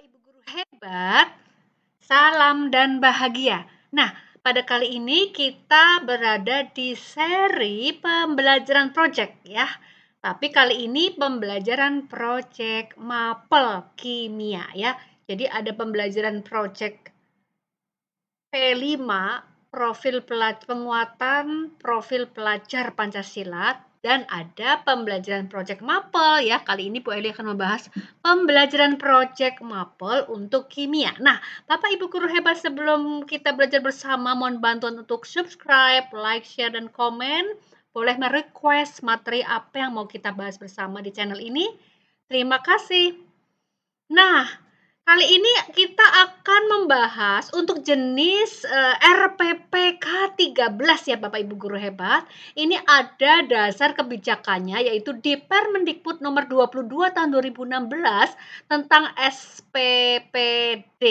Ibu guru hebat, salam dan bahagia. Nah, pada kali ini kita berada di seri pembelajaran project ya. Tapi kali ini pembelajaran project mapel kimia ya. Jadi ada pembelajaran project P5 profil penguatan profil pelajar Pancasila dan ada pembelajaran project MAPEL ya. Kali ini Bu Eli akan membahas pembelajaran project MAPEL untuk kimia. Nah, Bapak Ibu guru hebat sebelum kita belajar bersama mohon bantuan untuk subscribe, like, share dan komen. Boleh merequest materi apa yang mau kita bahas bersama di channel ini. Terima kasih. Nah, Kali ini kita akan membahas untuk jenis uh, RPPK 13 ya Bapak Ibu guru hebat. Ini ada dasar kebijakannya yaitu di Permendikbud nomor 22 tahun 2016 tentang SPPD.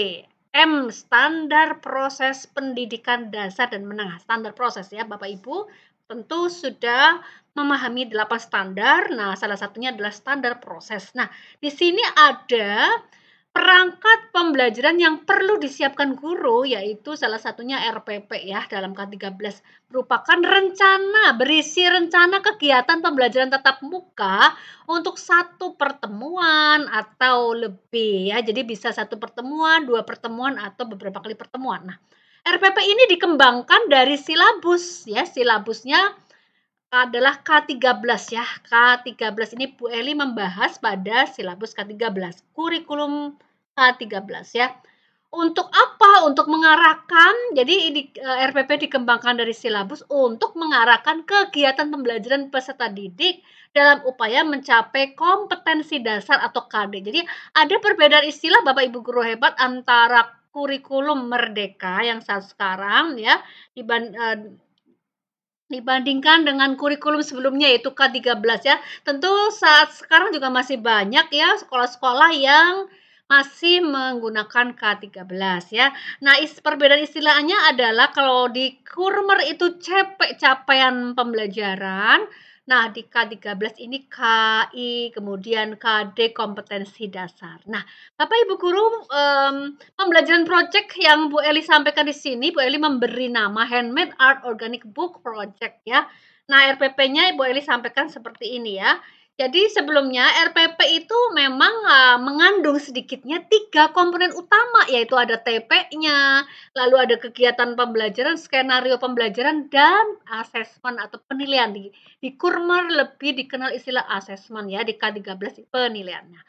M standar proses pendidikan dasar dan menengah. Standar proses ya Bapak Ibu. Tentu sudah memahami 8 standar. Nah, salah satunya adalah standar proses. Nah, di sini ada perangkat pembelajaran yang perlu disiapkan guru yaitu salah satunya RPP ya dalam K13 merupakan rencana berisi rencana kegiatan pembelajaran tatap muka untuk satu pertemuan atau lebih ya jadi bisa satu pertemuan dua pertemuan atau beberapa kali pertemuan nah RPP ini dikembangkan dari silabus ya silabusnya adalah K13 ya. K13 ini Bu Eli membahas pada silabus K13, kurikulum K13 ya. Untuk apa? Untuk mengarahkan. Jadi ini eh, RPP dikembangkan dari silabus untuk mengarahkan kegiatan pembelajaran peserta didik dalam upaya mencapai kompetensi dasar atau KD. Jadi ada perbedaan istilah Bapak Ibu guru hebat antara kurikulum merdeka yang saat sekarang ya eh, dibandingkan dengan kurikulum sebelumnya yaitu K13 ya. Tentu saat sekarang juga masih banyak ya sekolah-sekolah yang masih menggunakan K13 ya. Nah, is perbedaan istilahnya adalah kalau di Kurmer itu capek capaian pembelajaran, Nah, di K13 ini KI, kemudian KD kompetensi dasar. Nah, Bapak Ibu guru, um, pembelajaran project yang Bu Eli sampaikan di sini, Bu Eli memberi nama Handmade Art Organic Book Project ya. Nah, RPP-nya Bu Eli sampaikan seperti ini ya. Jadi sebelumnya RPP itu memang uh, mengandung sedikitnya tiga komponen utama yaitu ada TP-nya, lalu ada kegiatan pembelajaran, skenario pembelajaran dan asesmen atau penilaian di di Kurmer lebih dikenal istilah asesmen ya di K13 penilaiannya.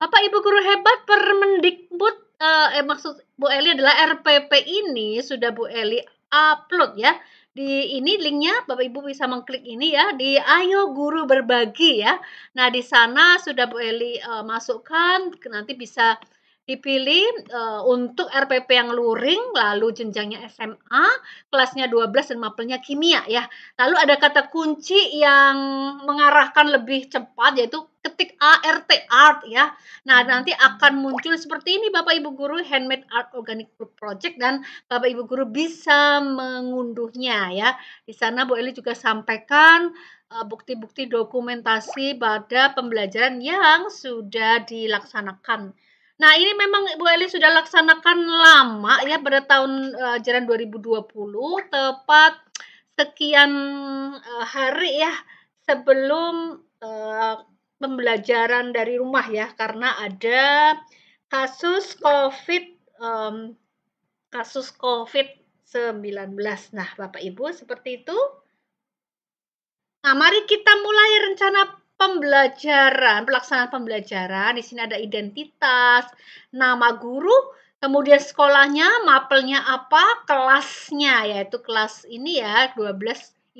Bapak Ibu guru hebat Permendikbud uh, eh maksud Bu Eli adalah RPP ini sudah Bu Eli upload ya di ini linknya Bapak Ibu bisa mengklik ini ya di Ayo Guru Berbagi ya. Nah di sana sudah Bu Eli uh, masukkan nanti bisa dipilih uh, untuk RPP yang luring lalu jenjangnya SMA kelasnya 12 dan mapelnya kimia ya. Lalu ada kata kunci yang mengarahkan lebih cepat yaitu ketik ART art ya. Nah, nanti akan muncul seperti ini Bapak Ibu guru handmade art organic group project dan Bapak Ibu guru bisa mengunduhnya ya. Di sana Bu Eli juga sampaikan eh, bukti-bukti uh, dokumentasi pada pembelajaran yang sudah dilaksanakan. Nah, ini memang Bu Eli sudah laksanakan lama ya pada tahun eh, ajaran 2020 tepat sekian uh, hari ya sebelum uh, pembelajaran dari rumah ya karena ada kasus COVID um, kasus COVID-19. Nah, Bapak Ibu, seperti itu. Nah, mari kita mulai rencana pembelajaran, pelaksanaan pembelajaran. Di sini ada identitas, nama guru, kemudian sekolahnya, mapelnya apa, kelasnya, yaitu kelas ini ya, 12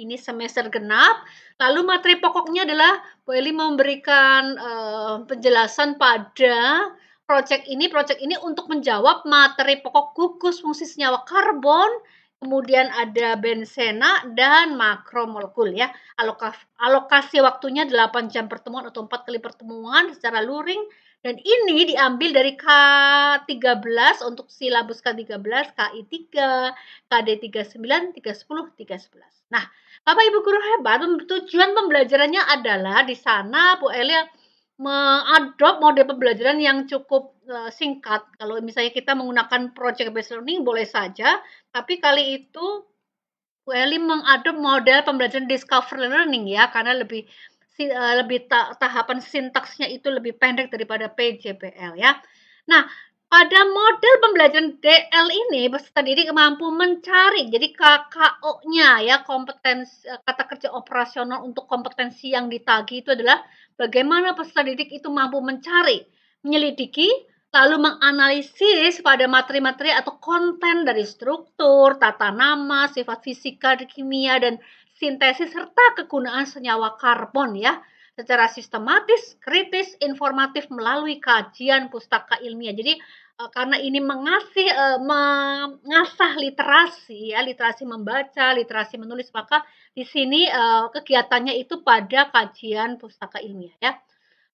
ini semester genap. Lalu materi pokoknya adalah Bu Eli memberikan uh, penjelasan pada proyek ini, proyek ini untuk menjawab materi pokok gugus fungsi senyawa karbon, kemudian ada bensena dan makromolekul ya. Alokasi, waktunya 8 jam pertemuan atau 4 kali pertemuan secara luring dan ini diambil dari K13 untuk silabus K13, KI3, KD39, 310, 311. Nah, Bapak Ibu guru hebat, tujuan pembelajarannya adalah di sana Bu Elia mengadop model pembelajaran yang cukup eh, singkat. Kalau misalnya kita menggunakan project based learning boleh saja, tapi kali itu Bu Eli mengadop model pembelajaran discover learning ya, karena lebih si, uh, lebih ta tahapan sintaksnya itu lebih pendek daripada PJBL ya. Nah, pada model pembelajaran DL ini peserta didik mampu mencari jadi KKO-nya ya kompetensi eh, kata kerja operasional untuk kompetensi yang ditagi itu adalah bagaimana peserta didik itu mampu mencari, menyelidiki, lalu menganalisis pada materi-materi atau konten dari struktur, tata nama, sifat fisika, kimia dan sintesis serta kegunaan senyawa karbon ya secara sistematis, kritis, informatif melalui kajian pustaka ilmiah. Jadi e, karena ini mengasih e, mengasah literasi ya, literasi membaca, literasi menulis, maka di sini e, kegiatannya itu pada kajian pustaka ilmiah ya.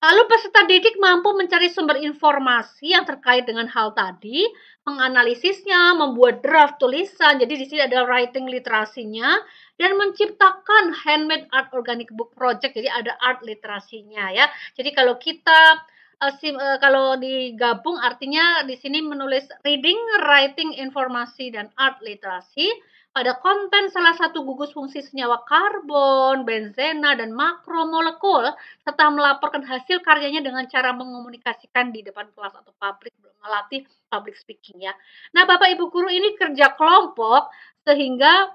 Lalu peserta didik mampu mencari sumber informasi yang terkait dengan hal tadi, menganalisisnya, membuat draft tulisan. Jadi di sini ada writing literasinya, dan menciptakan handmade art organic book project. Jadi ada art literasinya ya. Jadi kalau kita eh, sim, uh, eh, kalau digabung artinya di sini menulis reading, writing, informasi dan art literasi pada konten salah satu gugus fungsi senyawa karbon, benzena dan makromolekul serta melaporkan hasil karyanya dengan cara mengomunikasikan di depan kelas atau pabrik melatih public speaking ya. Nah, Bapak Ibu guru ini kerja kelompok sehingga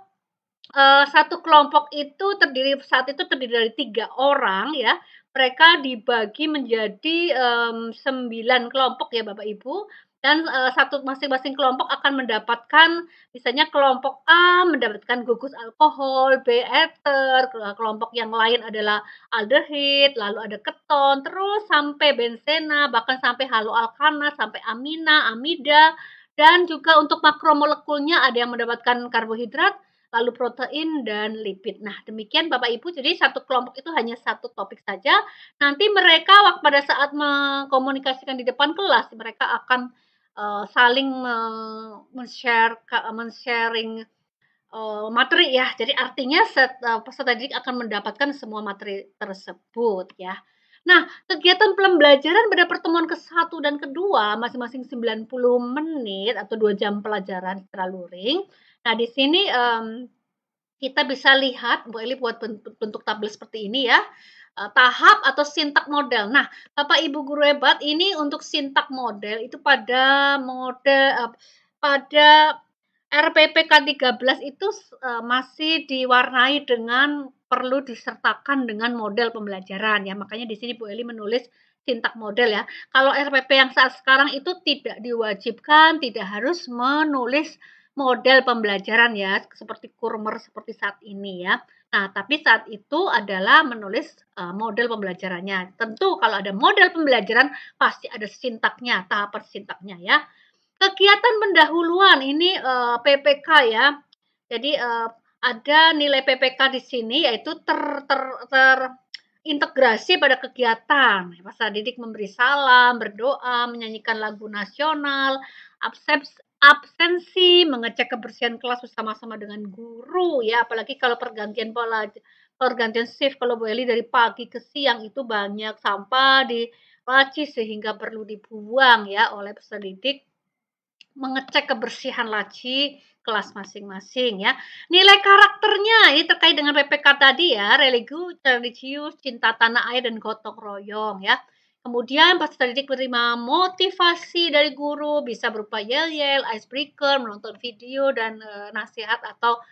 uh, satu kelompok itu terdiri saat itu terdiri dari tiga orang ya, mereka dibagi menjadi, um, sembilan kelompok ya Bapak Ibu dan, uh, satu masing-masing kelompok akan mendapatkan misalnya kelompok A mendapatkan gugus alkohol, B ether, kelompok yang lain adalah aldehid, lalu ada keton, terus sampai bensena, bahkan sampai haloalkana, sampai amina, amida, dan juga untuk makromolekulnya ada yang mendapatkan karbohidrat, lalu protein dan lipid. Nah, demikian Bapak Ibu, jadi satu kelompok itu hanya satu topik saja. Nanti mereka waktu pada saat mengkomunikasikan di depan kelas, mereka akan uh, saling men-share men-sharing uh, materi ya. Jadi artinya set, uh, peserta didik akan mendapatkan semua materi tersebut ya. Nah, kegiatan pembelajaran pada pertemuan ke-1 dan kedua masing masing-masing 90 menit atau 2 jam pelajaran secara luring Nah, di sini um, kita bisa lihat Bu Eli buat bentuk tabel seperti ini ya. Eh, tahap atau sintak model. Nah, Bapak Ibu guru hebat ini untuk sintak model itu pada model uh, pada RPPK 13 itu uh, masih diwarnai dengan perlu disertakan dengan model pembelajaran ya. Makanya di sini Bu Eli menulis sintak model ya. Kalau RPP yang saat sekarang itu tidak diwajibkan, tidak harus menulis model pembelajaran ya, seperti kurmer seperti saat ini ya. Nah, tapi saat itu adalah menulis eh, model pembelajarannya. Tentu kalau ada model pembelajaran pasti ada sintaknya, tahapan sintaknya ya. Kegiatan pendahuluan ini eh, PPK ya. Jadi eh, ada nilai PPK di sini yaitu ter ter, ter integrasi pada kegiatan. Masa didik memberi salam, berdoa, menyanyikan lagu nasional, absen, absensi, mengecek kebersihan kelas bersama-sama dengan guru ya, apalagi kalau pergantian pola pergantian shift kalau Bu Eli dari pagi ke siang itu banyak sampah di laci sehingga perlu dibuang ya oleh peserta didik, mengecek kebersihan laci kelas masing-masing ya. Nilai karakternya ini terkait dengan PPK tadi ya, religius, religius, cinta tanah air dan gotong royong ya. Kemudian peserta didik menerima motivasi dari guru, bisa berupa yel-yel, icebreaker, menonton video dan e, nasihat atau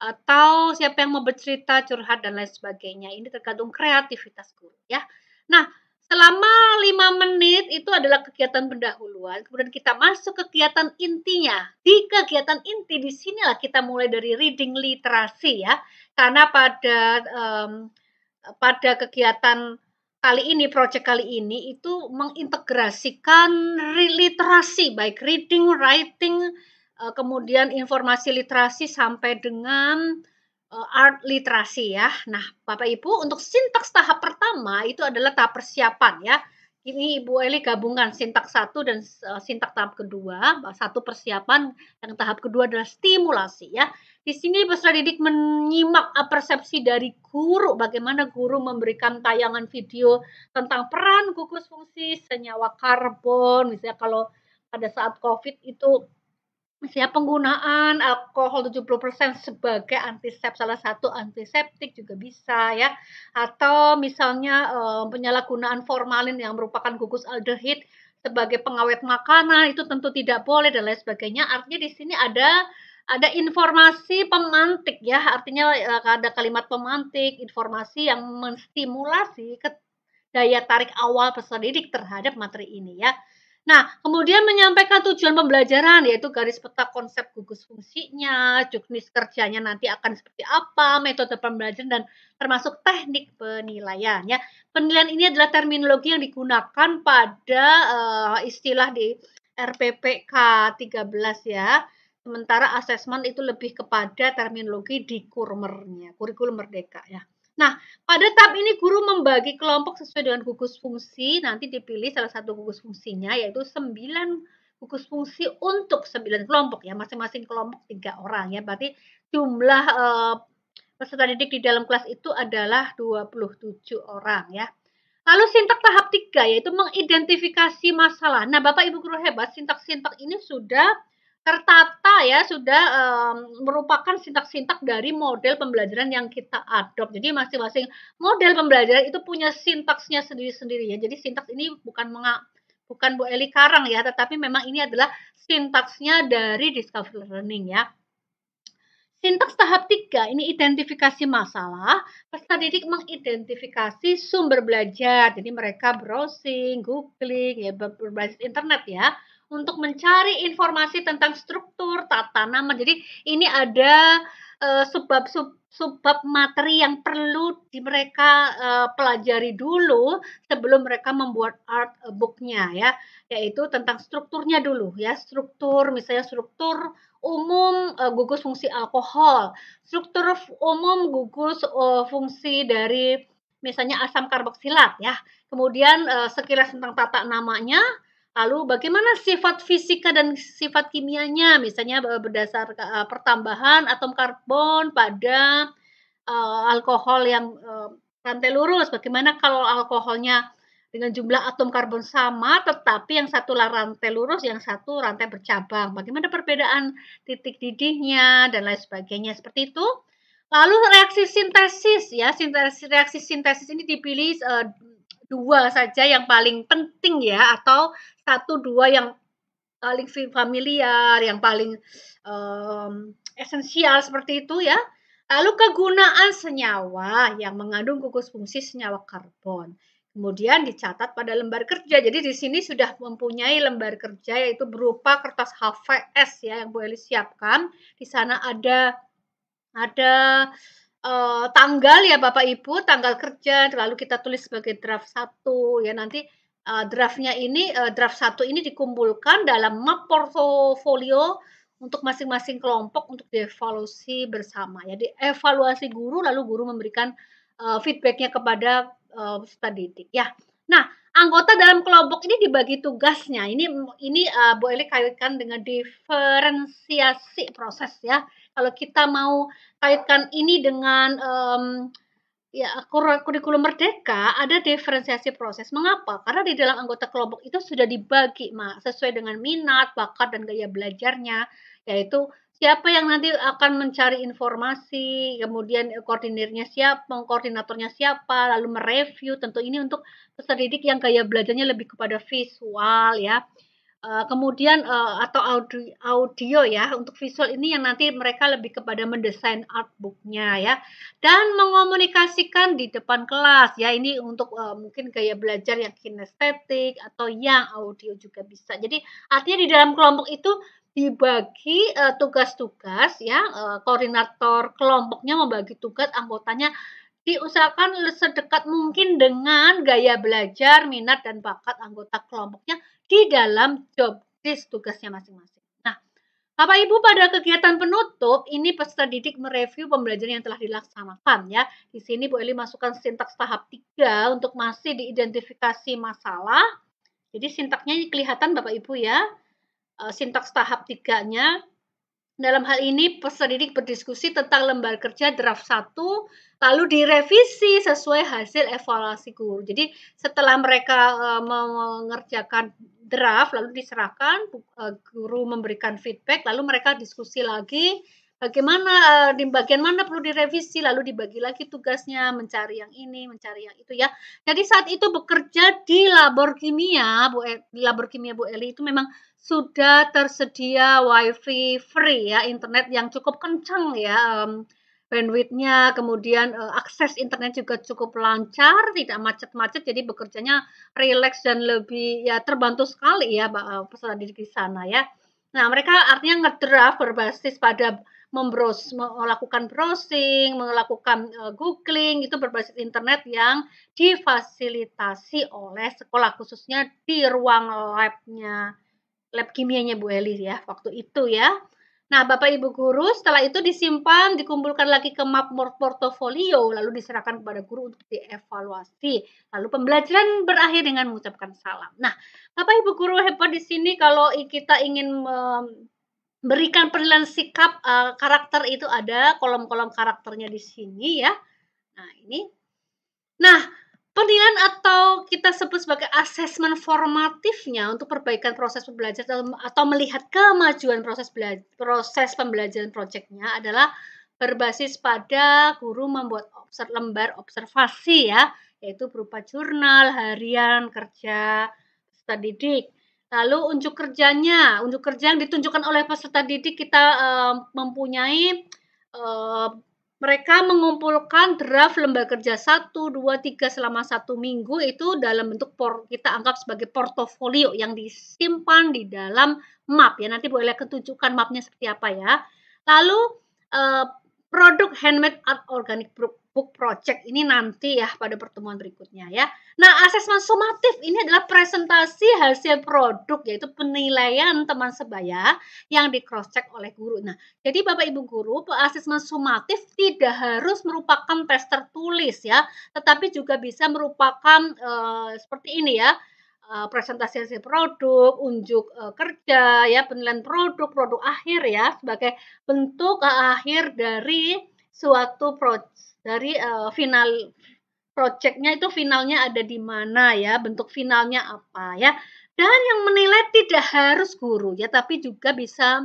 atau eh, siapa yang mau bercerita, curhat dan lain sebagainya. Ini tergantung kreativitas guru ya. Nah, selama lima menit itu adalah kegiatan pendahuluan. Kemudian kita masuk ke kegiatan intinya. Di kegiatan inti di sinilah kita mulai dari reading literasi ya. Karena pada um, pada kegiatan kali ini, project kali ini itu mengintegrasikan literasi baik reading, writing, eh, kemudian informasi literasi sampai dengan eh, art literasi ya. Nah, Bapak Ibu, untuk sintaks tahap pertama itu adalah tahap persiapan ya. Ini Ibu Eli gabungan sintak satu dan eh, sintak tahap kedua. Satu persiapan, yang tahap kedua adalah stimulasi ya. Di sini peserta didik menyimak eh, persepsi dari guru, bagaimana guru memberikan tayangan video tentang peran gugus fungsi senyawa karbon. Misalnya kalau pada saat COVID itu Misalnya penggunaan alkohol 70% sebagai antiseptik salah satu antiseptik juga bisa ya. Atau misalnya um, penyalahgunaan formalin yang merupakan gugus aldehid sebagai pengawet makanan itu tentu tidak boleh dan lain sebagainya. Artinya di sini ada ada informasi pemantik ya, artinya eh, ada kalimat pemantik, informasi yang menstimulasi ke daya tarik awal peserta didik terhadap materi ini ya. Nah, kemudian menyampaikan tujuan pembelajaran yaitu garis peta konsep gugus fungsinya, jenis kerjanya nanti akan seperti apa, metode pembelajaran dan termasuk teknik penilaiannya. ya. Penilaian ini adalah terminologi yang digunakan pada uh, istilah di RPPK 13 ya. Sementara asesmen itu lebih kepada terminologi di kurmernya, kurikulum merdeka ya. Nah, pada tahap ini guru membagi kelompok sesuai dengan gugus fungsi. Nanti dipilih salah satu gugus fungsinya yaitu 9 gugus fungsi untuk 9 kelompok ya. Masing-masing kelompok tiga orang ya. Berarti jumlah e, peserta didik di dalam kelas itu adalah 27 orang ya. Lalu sintak tahap tiga yaitu mengidentifikasi masalah. Nah, Bapak Ibu guru hebat, sintak-sintak ini sudah tertata ya sudah um, merupakan sintak-sintak dari model pembelajaran yang kita adopt. Jadi masing-masing model pembelajaran itu punya sintaksnya sendiri-sendiri ya. Jadi sintaks ini bukan menga bukan Bu Eli Karang ya, tetapi memang ini adalah sintaksnya dari discovery learning ya. Sintaks tahap tiga ini identifikasi masalah. Peserta didik mengidentifikasi sumber belajar. Jadi mereka browsing, googling, ya berbasis internet ya untuk mencari informasi tentang struktur tata nama Jadi ini ada eh, sebab sebab uh, materi yang perlu di mereka uh, pelajari dulu sebelum mereka membuat art booknya ya yaitu tentang strukturnya dulu ya struktur misalnya struktur umum uh, gugus fungsi alkohol struktur umum gugus uh, fungsi dari misalnya asam karboksilat ya kemudian uh, sekilas tentang tata namanya Lalu bagaimana sifat fisika dan sifat kimianya? Misalnya e, berdasar e, pertambahan atom karbon pada uh, e, alkohol yang uh, rantai lurus. Bagaimana kalau alkoholnya dengan jumlah atom karbon sama tetapi yang satu rantai lurus, yang satu rantai bercabang. Bagaimana perbedaan titik didihnya dan lain sebagainya seperti itu. Lalu reaksi sintesis ya, sintesis reaksi sintesis ini dipilih uh, dua saja yang paling penting ya atau satu dua yang paling familiar, yang paling um, esensial seperti itu ya. Lalu kegunaan senyawa yang mengandung gugus fungsi senyawa karbon. Kemudian dicatat pada lembar kerja. Jadi di sini sudah mempunyai lembar kerja yaitu berupa kertas HVS ya yang Bu Eli siapkan. Di sana ada ada uh, tanggal ya Bapak Ibu, tanggal kerja, lalu kita tulis sebagai draft satu ya nanti uh, draftnya ini uh, draft satu ini dikumpulkan dalam map portfolio untuk masing-masing kelompok untuk dievaluasi bersama. Jadi ya, evaluasi guru lalu guru memberikan uh, feedbacknya kepada uh, didik ya. Nah, anggota dalam kelompok ini dibagi tugasnya. Ini ini uh, Bu Eli kaitkan dengan diferensiasi proses ya. Kalau kita mau kaitkan ini dengan um, ya kurikulum merdeka ada diferensiasi proses. Mengapa? Karena di dalam anggota kelompok itu sudah dibagi, Mak, sesuai dengan minat, bakat dan gaya belajarnya, yaitu siapa yang nanti akan mencari informasi, kemudian koordinirnya siapa, koordinatornya siapa, lalu mereview. Tentu ini untuk peserta didik yang gaya belajarnya lebih kepada visual ya. Eh, kemudian uh, atau audio, audio ya untuk visual ini yang nanti mereka lebih kepada mendesain artbooknya ya dan mengomunikasikan di depan kelas ya ini untuk uh, mungkin gaya belajar yang kinestetik atau yang audio juga bisa jadi artinya di dalam kelompok itu dibagi tugas-tugas uh, ya uh, koordinator kelompoknya membagi tugas anggotanya diusahakan sedekat mungkin dengan gaya belajar, minat, dan bakat anggota kelompoknya di dalam job desk tugasnya masing-masing. Nah, Bapak Ibu pada kegiatan penutup ini peserta didik mereview pembelajaran yang telah dilaksanakan ya. Di sini Bu Eli masukkan sintaks tahap 3 untuk masih diidentifikasi masalah. Jadi sintaknya kelihatan Bapak Ibu ya. Eh, sintaks tahap 3-nya dalam hal ini, peserta didik berdiskusi tentang lembar kerja draft 1, lalu direvisi sesuai hasil evaluasi guru. Jadi, setelah mereka eh, mengerjakan draft, lalu diserahkan, eh, guru memberikan feedback, lalu mereka diskusi lagi, bagaimana eh, di bagian mana perlu direvisi lalu dibagi lagi tugasnya mencari yang ini mencari yang itu ya jadi saat itu bekerja di labor kimia Bu e, di labor kimia Bu Eli itu memang sudah tersedia WiFi free ya, internet yang cukup kencang ya um, bandwidthnya, kemudian uh, akses internet juga cukup lancar, tidak macet-macet, jadi bekerjanya rileks dan lebih ya terbantu sekali ya e, peserta didik di sana ya. Nah mereka artinya ngedraft berbasis pada membros melakukan browsing, melakukan uh, googling itu berbasis internet yang difasilitasi oleh sekolah khususnya di ruang labnya lab kimianya Bu Eli ya waktu itu ya. Nah, Bapak Ibu guru setelah itu disimpan, dikumpulkan lagi ke map portofolio, lalu diserahkan kepada guru untuk dievaluasi. Lalu pembelajaran berakhir dengan mengucapkan salam. Nah, Bapak Ibu guru hebat di sini kalau kita ingin memberikan penilaian sikap eh, karakter itu ada kolom-kolom karakternya di sini ya. Nah, ini. Nah, penilaian atau kita sebut sebagai asesmen formatifnya untuk perbaikan proses pembelajaran atau melihat kemajuan proses proses pembelajaran proyeknya adalah berbasis pada guru membuat obser, lembar observasi ya, yaitu berupa jurnal, harian, kerja peserta didik. Lalu unjuk kerjanya, unjuk kerja yang ditunjukkan oleh peserta didik kita eh, mempunyai eh, mereka mengumpulkan draft lembar kerja 1, 2, 3 selama satu minggu itu dalam bentuk por, kita anggap sebagai portofolio yang disimpan di dalam map ya. Nanti boleh ketujukan mapnya seperti apa ya. Lalu eh, produk handmade art organic group book project ini nanti ya pada pertemuan berikutnya ya. Nah, asesmen sumatif ini adalah presentasi hasil produk yaitu penilaian teman sebaya yang di cross check oleh guru. Nah, jadi Bapak Ibu guru, asesmen sumatif tidak harus merupakan tes tertulis ya, tetapi juga bisa merupakan uh, seperti ini ya eh, presentasi hasil produk, unjuk uh, kerja, ya penilaian produk, produk akhir ya sebagai bentuk akhir dari suatu pro dari uh, final projectnya itu finalnya ada di mana ya, bentuk finalnya apa ya. Dan yang menilai tidak harus guru ya, tapi juga bisa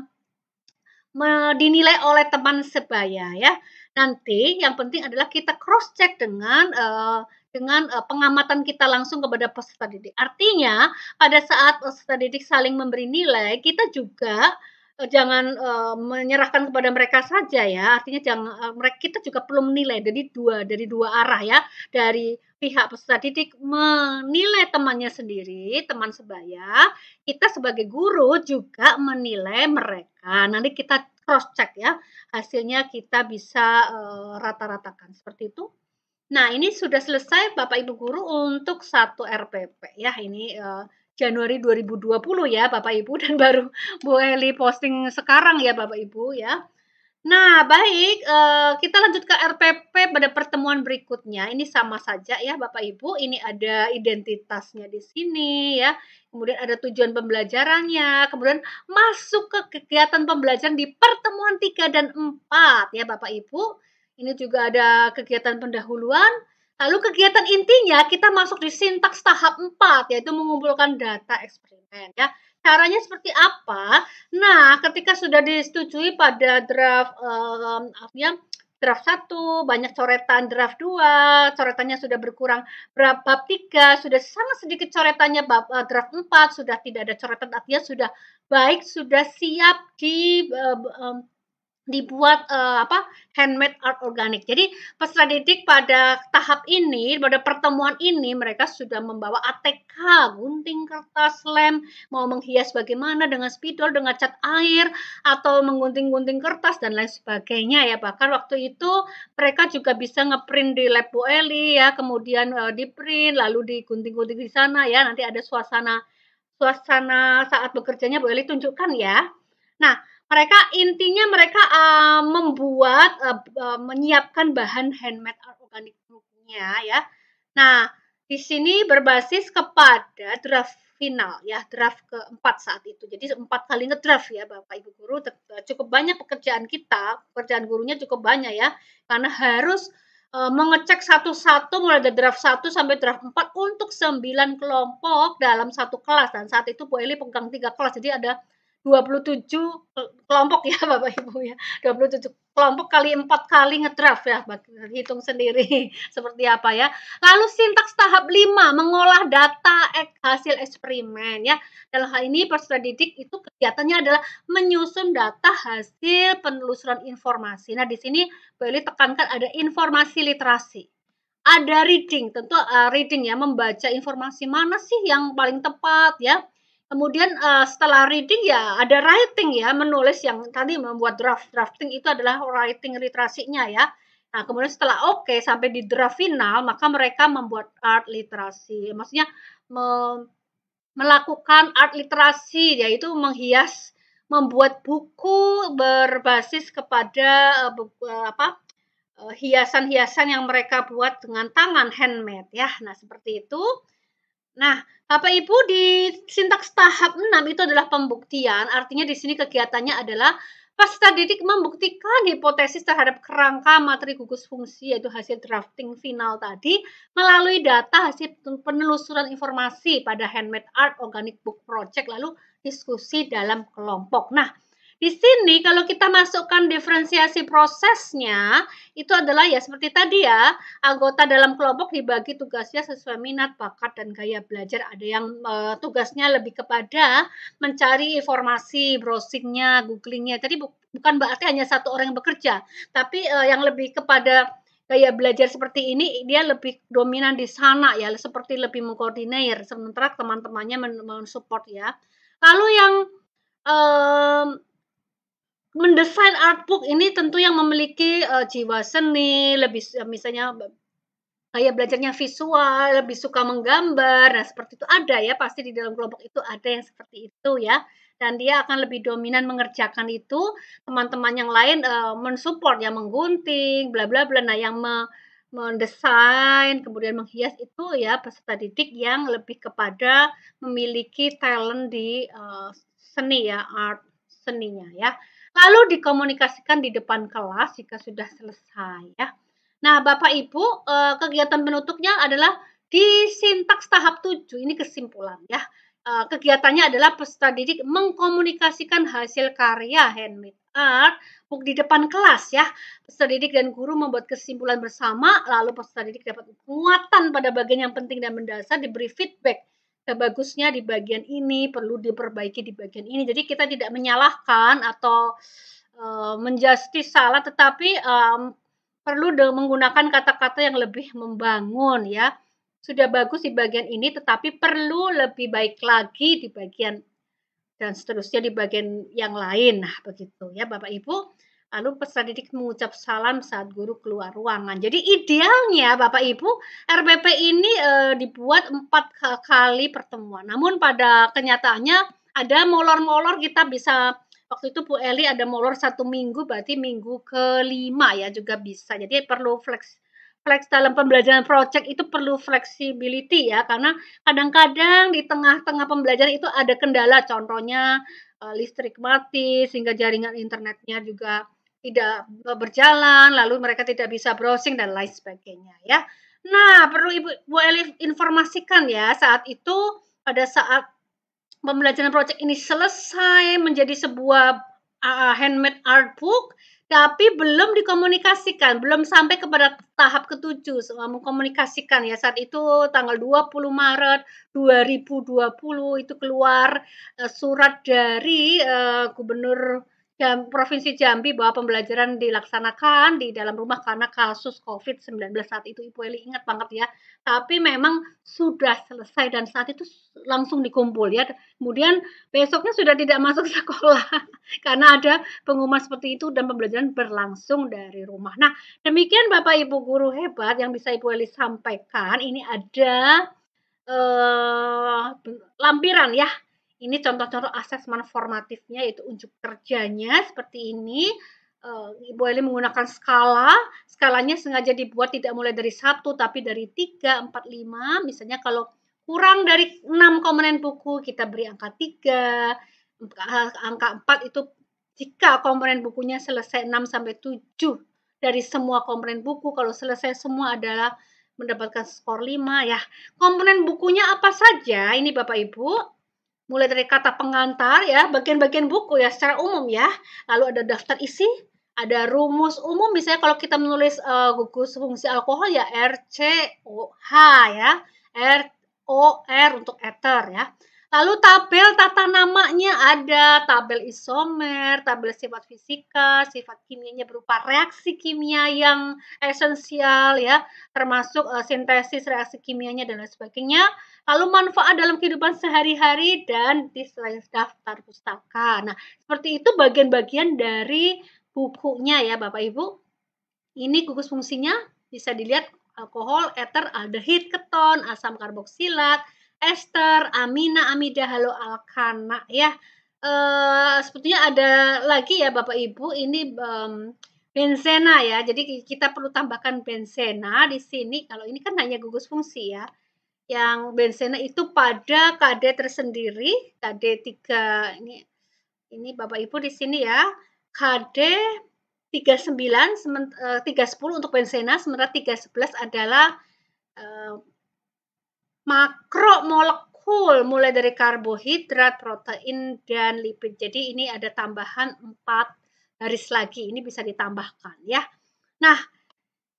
dinilai oleh teman sebaya ya. Nanti yang penting adalah kita cross check dengan uh, dengan uh, pengamatan kita langsung kepada peserta didik. Artinya, pada saat peserta didik saling memberi nilai, kita juga Eh, jangan uh, menyerahkan kepada mereka saja ya. Artinya jangan eh, mereka kita juga perlu menilai dari dua dari dua arah ya. Dari pihak peserta didik menilai temannya sendiri, teman sebaya, kita sebagai guru juga menilai mereka. Nanti kita cross check ya. Hasilnya kita bisa uh, rata-ratakan seperti itu. Nah, ini sudah selesai Bapak Ibu guru untuk satu RPP ya. Ini uh, Januari 2020 ya Bapak Ibu dan baru Bu Eli posting sekarang ya Bapak Ibu ya. Nah, baik, eh, kita lanjut ke RPP pada pertemuan berikutnya. Ini sama saja ya Bapak Ibu, ini ada identitasnya di sini ya. Kemudian ada tujuan pembelajarannya, kemudian masuk ke kegiatan pembelajaran di pertemuan 3 dan 4 ya Bapak Ibu. Ini juga ada kegiatan pendahuluan, Lalu kegiatan intinya kita masuk di sintaks tahap 4 yaitu mengumpulkan data eksperimen ya. Caranya seperti apa? Nah, ketika sudah disetujui pada draft um, ya, draft 1, banyak coretan draft 2, coretannya sudah berkurang bab tiga sudah sangat sedikit coretannya bab eh, draft 4, sudah tidak ada coretan artinya sudah baik, sudah siap di eh, dibuat uh, apa handmade art organik. Jadi peserta didik pada tahap ini pada pertemuan ini mereka sudah membawa ATK, gunting kertas, lem, mau menghias bagaimana dengan spidol, dengan cat air atau menggunting-gunting kertas dan lain sebagainya ya. Bahkan waktu itu mereka juga bisa ngeprint di lab Bu Eli ya, kemudian uh, eh, di print lalu digunting-gunting di sana ya. Nanti ada suasana suasana saat bekerjanya Bu Eli tunjukkan ya. Nah, mereka intinya mereka uh, membuat uh, uh, menyiapkan bahan handmade organik produknya ya. Nah, di sini berbasis kepada draft final ya, draft keempat saat itu. Jadi empat kali ngedraft ya Bapak Ibu guru cukup banyak pekerjaan kita, pekerjaan gurunya cukup banyak ya karena harus mengecek satu-satu mulai dari draft 1 sampai draft 4 untuk 9 kelompok dalam satu kelas dan saat itu Bu Eli pegang tiga kelas jadi ada 27 kelompok ya Bapak Ibu ya. 27 kelompok kali 4 kali ngedraft ya, hitung sendiri seperti apa ya. Lalu sintaks tahap 5 mengolah data hasil eksperimen ya. Dalam hal ini didik itu kegiatannya adalah menyusun data hasil penelusuran informasi. Nah, di sini boleh tekankan ada informasi literasi ada reading tentu eh, reading ya membaca informasi mana sih yang paling tepat ya Kemudian uh, setelah reading ya ada writing ya, menulis yang tadi membuat draft. Drafting itu adalah writing literasinya ya. Nah, kemudian setelah oke okay, sampai di draft final, maka mereka membuat art literasi. Maksudnya me melakukan art literasi yaitu menghias membuat buku berbasis kepada uh, eh, buku, eh, apa hiasan-hiasan uh, yang mereka buat dengan tangan handmade ya. Nah, seperti itu. Nah, Bapak Ibu di sintaks tahap 6 itu adalah pembuktian, artinya di sini kegiatannya adalah peserta didik membuktikan hipotesis terhadap kerangka materi gugus fungsi yaitu hasil drafting final tadi melalui data hasil penelusuran informasi pada handmade art organic book project lalu diskusi dalam kelompok. Nah, di sini kalau kita masukkan diferensiasi prosesnya, itu adalah ya seperti tadi ya, anggota dalam kelompok dibagi tugasnya sesuai minat, bakat, dan gaya belajar. Ada yang e, tugasnya lebih kepada mencari informasi, browsingnya, googlingnya. jadi bu bukan berarti hanya satu orang yang bekerja, tapi e, yang lebih kepada gaya belajar seperti ini, dia lebih dominan di sana ya, seperti lebih mengkoordinir, sementara teman-temannya mensupport ya. Lalu yang uh, mendesain artbook ini tentu yang memiliki uh, jiwa seni, lebih misalnya kayak belajarnya visual, lebih suka menggambar. Nah, seperti itu ada ya, pasti di dalam kelompok itu ada yang seperti itu ya. Dan dia akan lebih dominan mengerjakan itu, teman-teman yang lain uh, mensupport ya menggunting, bla bla bla. Nah, yang me mendesain, kemudian menghias itu ya peserta didik yang lebih kepada memiliki talent di uh, seni ya, art seninya ya lalu dikomunikasikan di depan kelas jika sudah selesai ya. Nah, Bapak Ibu, eh, kegiatan penutupnya adalah di sintaks tahap 7. Ini kesimpulan ya. Eh, kegiatannya adalah peserta didik mengkomunikasikan hasil karya handmade art di depan kelas ya. Peserta didik dan guru membuat kesimpulan bersama, lalu peserta didik dapat penguatan pada bagian yang penting dan mendasar diberi feedback bagusnya di bagian ini, perlu diperbaiki di bagian ini. Jadi kita tidak menyalahkan atau uh, eh, menjustis salah, tetapi um, perlu menggunakan kata-kata yang lebih membangun ya. Sudah bagus di bagian ini, tetapi perlu lebih baik lagi di bagian dan seterusnya di bagian yang lain. Nah, begitu ya Bapak Ibu. Lalu peserta didik mengucap salam saat guru keluar ruangan. Jadi idealnya Bapak Ibu RPP ini e, dibuat empat kali pertemuan. Namun pada kenyataannya ada molor-molor kita bisa waktu itu Bu Eli ada molor satu minggu berarti minggu kelima ya juga bisa. Jadi perlu flex flex dalam pembelajaran project itu perlu flexibility ya karena kadang-kadang di tengah-tengah pembelajaran itu ada kendala contohnya eh, listrik mati sehingga jaringan internetnya juga tidak e, berjalan, lalu mereka tidak bisa browsing dan lain sebagainya ya. Nah, perlu Ibu Bu Elif informasikan ya saat itu pada saat pembelajaran proyek ini selesai menjadi sebuah uh, handmade art book tapi belum dikomunikasikan, belum sampai kepada tahap ketujuh mengkomunikasikan ya saat itu tanggal 20 Maret 2020 itu keluar uh, surat dari uh, Gubernur Provinsi Jambi bahwa pembelajaran dilaksanakan di dalam rumah karena kasus COVID-19 saat itu Ibu Eli ingat banget ya. Tapi memang sudah selesai dan saat itu langsung dikumpul ya. Kemudian besoknya sudah tidak masuk sekolah karena ada pengumuman seperti itu dan pembelajaran berlangsung dari rumah. Nah, demikian Bapak Ibu guru hebat yang bisa Ibu Eli sampaikan. Ini ada eh, lampiran ya ini contoh-contoh asesmen formatifnya yaitu unjuk kerjanya seperti ini. Eh, Ibu Eli menggunakan skala, skalanya sengaja dibuat tidak mulai dari satu tapi dari 3, 4, 5. Misalnya kalau kurang dari 6 komponen buku kita beri angka 3, angka 4 itu jika komponen bukunya selesai 6 sampai 7 dari semua komponen buku, kalau selesai semua adalah mendapatkan skor 5 ya. Komponen bukunya apa saja? Ini Bapak Ibu, mulai dari kata pengantar ya, bagian-bagian buku ya secara umum ya. Lalu ada daftar isi, ada rumus umum misalnya kalau kita menulis uh, eh, gugus fungsi alkohol ya RCOH ya, ROR untuk ether ya. Lalu tabel tata namanya ada tabel isomer, tabel sifat fisika, sifat kimianya berupa reaksi kimia yang esensial ya, termasuk uh, sintesis reaksi kimianya dan lain sebagainya lalu manfaat dalam kehidupan sehari-hari dan di selain daftar pustaka. Nah, seperti itu bagian-bagian dari bukunya ya Bapak Ibu. Ini gugus fungsinya bisa dilihat alkohol, eter, aldehid, keton, asam karboksilat, ester, amina, amida, haloalkana ya. E, sepertinya ada lagi ya Bapak Ibu ini um, benzena ya jadi kita perlu tambahkan benzena di sini kalau ini kan hanya gugus fungsi ya yang bensena itu pada KD tersendiri, KD 3 ini ini Bapak Ibu di sini ya. KD 39 310 untuk bensena sementara 311 adalah eh, makromolekul mulai dari karbohidrat, protein dan lipid. Jadi ini ada tambahan 4 baris lagi. Ini bisa ditambahkan ya. Nah,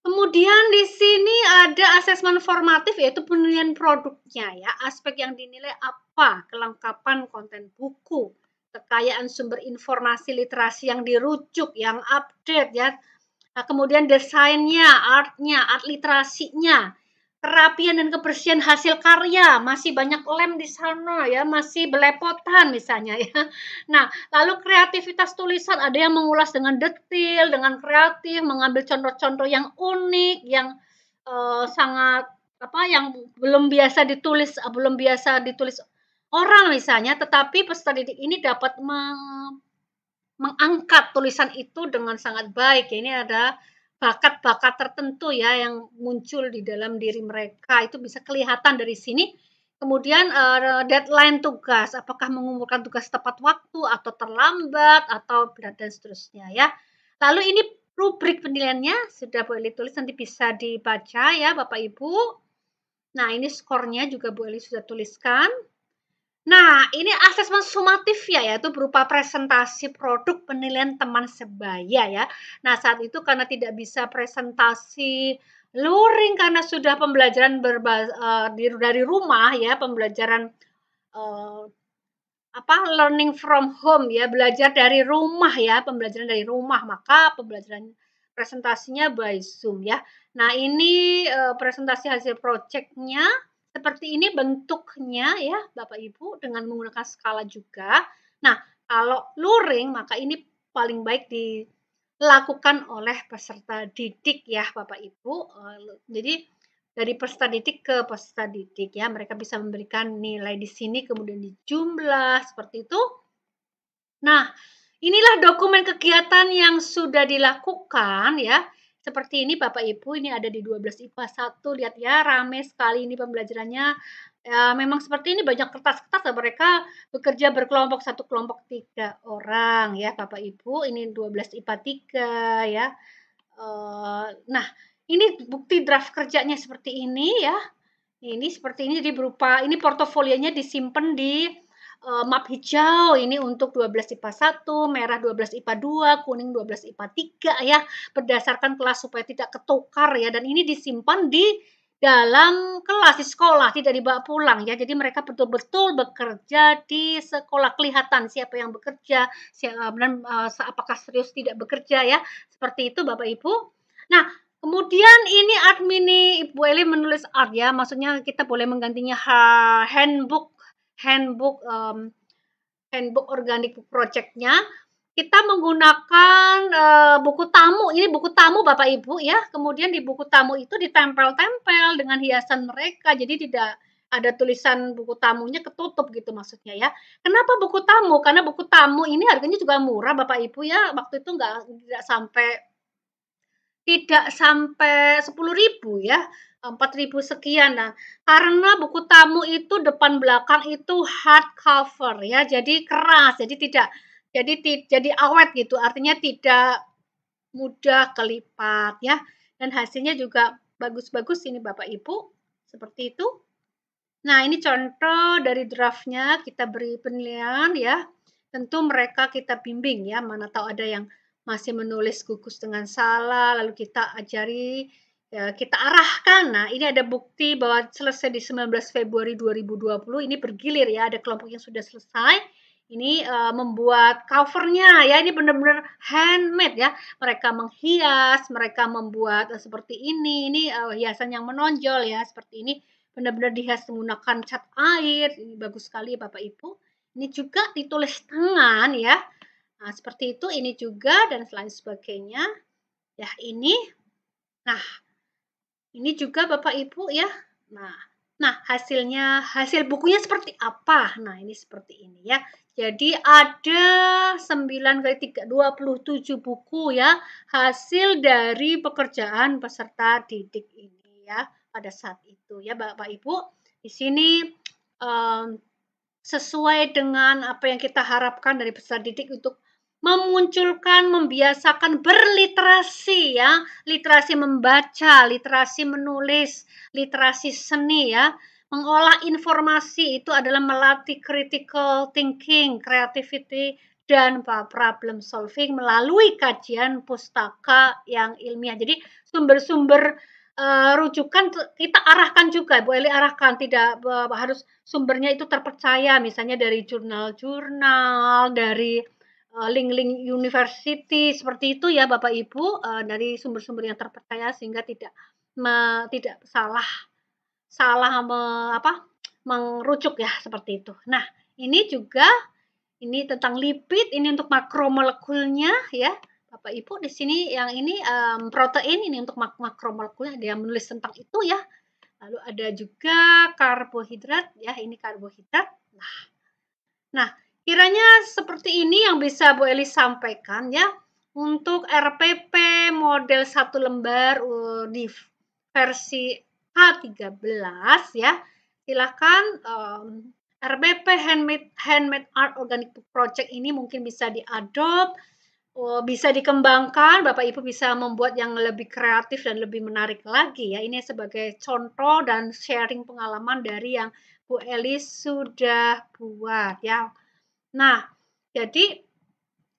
Kemudian di sini ada asesmen formatif yaitu penilaian produknya ya, aspek yang dinilai apa, kelengkapan konten buku, kekayaan sumber informasi literasi yang dirujuk, yang update ya. Nah, kemudian desainnya, artnya, art literasinya, kerapian dan kebersihan hasil karya masih banyak lem di sana ya masih belepotan misalnya ya nah lalu kreativitas tulisan ada yang mengulas dengan detail dengan kreatif mengambil contoh-contoh yang unik yang uh, sangat apa yang belum biasa ditulis belum biasa ditulis orang misalnya tetapi peserta didik ini dapat meng, mengangkat tulisan itu dengan sangat baik ini ada bakat-bakat tertentu ya yang muncul di dalam diri mereka itu bisa kelihatan dari sini. Kemudian uh, deadline tugas, apakah mengumpulkan tugas tepat waktu atau terlambat atau berat dan seterusnya ya. Lalu ini rubrik penilaiannya sudah Bu Eli tulis nanti bisa dibaca ya Bapak Ibu. Nah, ini skornya juga Bu Eli sudah tuliskan. Nah, ini asesmen sumatif ya yaitu berupa presentasi produk penilaian teman sebaya ya. Nah, saat itu karena tidak bisa presentasi luring karena sudah pembelajaran berbas, uh, eh, dari rumah ya, pembelajaran uh, apa learning from home ya, belajar dari rumah ya, pembelajaran dari rumah, maka pembelajaran presentasinya by Zoom ya. Nah, ini uh, presentasi hasil proyeknya seperti ini bentuknya ya Bapak Ibu dengan menggunakan skala juga. Nah, kalau luring maka ini paling baik dilakukan oleh peserta didik ya Bapak Ibu. Eh, jadi dari peserta didik ke peserta didik ya mereka bisa memberikan nilai di sini kemudian di jumlah seperti itu. Nah, inilah dokumen kegiatan yang sudah dilakukan ya seperti ini Bapak Ibu, ini ada di 12 IPA 1, lihat ya rame sekali ini pembelajarannya. ya memang seperti ini banyak kertas-kertas ya, mereka bekerja berkelompok satu kelompok tiga orang ya Bapak Ibu, ini 12 IPA 3 ya. Eh, nah, ini bukti draft kerjanya seperti ini ya. Ini seperti ini jadi berupa ini portofolionya disimpan di Eh, map hijau ini untuk 12 IPA 1, merah 12 IPA 2, kuning 12 IPA 3 ya, berdasarkan kelas supaya tidak ketukar ya dan ini disimpan di dalam kelas di sekolah tidak dibawa pulang ya jadi mereka betul-betul bekerja di sekolah kelihatan siapa yang bekerja siapa eh, eh, apakah serius tidak bekerja ya seperti itu bapak ibu nah Kemudian ini admini Ibu Eli menulis art ya, maksudnya kita boleh menggantinya handbook handbook um, handbook organik projectnya kita menggunakan uh, buku tamu ini buku tamu bapak ibu ya kemudian di buku tamu itu ditempel-tempel dengan hiasan mereka jadi tidak ada tulisan buku tamunya ketutup gitu maksudnya ya. Kenapa buku tamu? Karena buku tamu ini harganya juga murah Bapak Ibu ya. Waktu itu nggak, tidak sampai tidak sampai sepuluh ribu ya. 4000 sekian nah karena buku tamu itu depan belakang itu hard cover ya jadi keras jadi tidak jadi jadi awet gitu artinya tidak mudah kelipat ya dan hasilnya juga bagus-bagus ini Bapak Ibu seperti itu nah ini contoh dari draftnya kita beri penilaian ya tentu mereka kita bimbing ya mana tahu ada yang masih menulis gugus dengan salah lalu kita ajari ya, kita arahkan. Nah, ini ada bukti bahwa selesai di 19 Februari 2020 ini bergilir ya, ada kelompok yang sudah selesai. Ini uh, membuat covernya ya, ini benar-benar handmade ya. Mereka menghias, mereka membuat uh, seperti ini, ini uh, hiasan yang menonjol ya, seperti ini benar-benar dihias menggunakan cat air. Ini bagus sekali ya, Bapak Ibu. Ini juga ditulis tangan ya. Nah, seperti itu ini juga dan selain sebagainya. Ya, ini. Nah, ini juga Bapak Ibu ya. Nah, nah hasilnya hasil bukunya seperti apa? Nah, ini seperti ini ya. Jadi ada 9 kali 3 27 buku ya hasil dari pekerjaan peserta didik ini ya pada saat itu ya Bapak Ibu. Di sini um, sesuai dengan apa yang kita harapkan dari peserta didik untuk memunculkan, membiasakan berliterasi ya, literasi membaca, literasi menulis, literasi seni ya. Mengolah informasi itu adalah melatih critical thinking, creativity dan problem solving melalui kajian pustaka yang ilmiah. Jadi sumber-sumber uh, rujukan kita arahkan juga, Bu Eli arahkan tidak uh, harus sumbernya itu terpercaya misalnya dari jurnal-jurnal, dari Eh, link-link university seperti itu ya Bapak Ibu eh, dari sumber-sumber yang terpercaya sehingga tidak me, tidak salah salah me, apa merujuk ya seperti itu. Nah, ini juga ini tentang lipid, ini untuk makromolekulnya ya. Bapak Ibu di sini yang ini um, protein ini untuk mak makromolekulnya dia menulis tentang itu ya. Lalu ada juga karbohidrat ya, ini karbohidrat. Nah, nah Kiranya seperti ini yang bisa Bu Eli sampaikan ya untuk RPP model satu lembar di versi H13 ya. Silahkan um, eh, RPP handmade handmade art organic project ini mungkin bisa diadop, oh, bisa dikembangkan, Bapak Ibu bisa membuat yang lebih kreatif dan lebih menarik lagi ya. Ini sebagai contoh dan sharing pengalaman dari yang Bu Eli sudah buat ya. Nah, jadi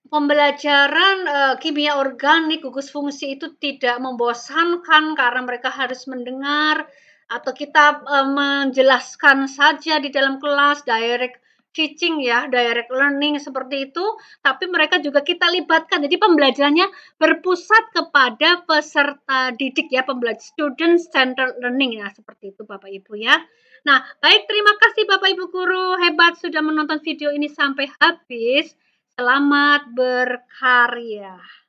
pembelajaran e, kimia organik gugus fungsi itu tidak membosankan karena mereka harus mendengar atau kita e, menjelaskan saja di dalam kelas direct teaching ya, direct learning seperti itu, tapi mereka juga kita libatkan. Jadi pembelajarannya berpusat kepada peserta didik ya, pembelajaran student centered learning ya, seperti itu Bapak Ibu ya. Nah, baik terima kasih Bapak Ibu guru hebat sudah menonton video ini sampai habis. Selamat berkarya.